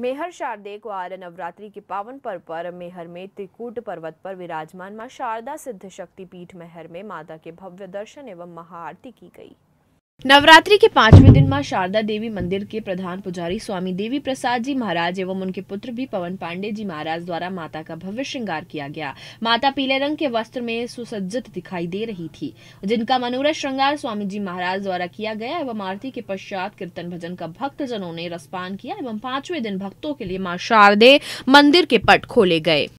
मेहर शारदे are Navratri के पावन पर्व पर मेहर में त्रिकूट पर्वत पर विराजमान मां शारदा सिद्ध शक्ति पीठ मेहर में माता के भव्य दर्शन एवं महाआरती की गई नवरात्रि के पांचवें दिन मां शारदा देवी मंदिर के प्रधान पुजारी स्वामी देवी प्रसाद जी महाराज एवं उनके पुत्र भी पवन पांडे जी महाराज द्वारा माता का भव्य श्रृंगार किया गया माता पीले रंग के वस्त्र में सुसज्जित दिखाई दे रही थी जिनका मनोरथ श्रृंगार स्वामी जी महाराज द्वारा किया गया एवं आरती के पश्चात कीर्तन भजन का जनों ने रसपान किया एवं पांचवें दिन भक्तों के लिए माँ शारदे मंदिर के पट खोले गए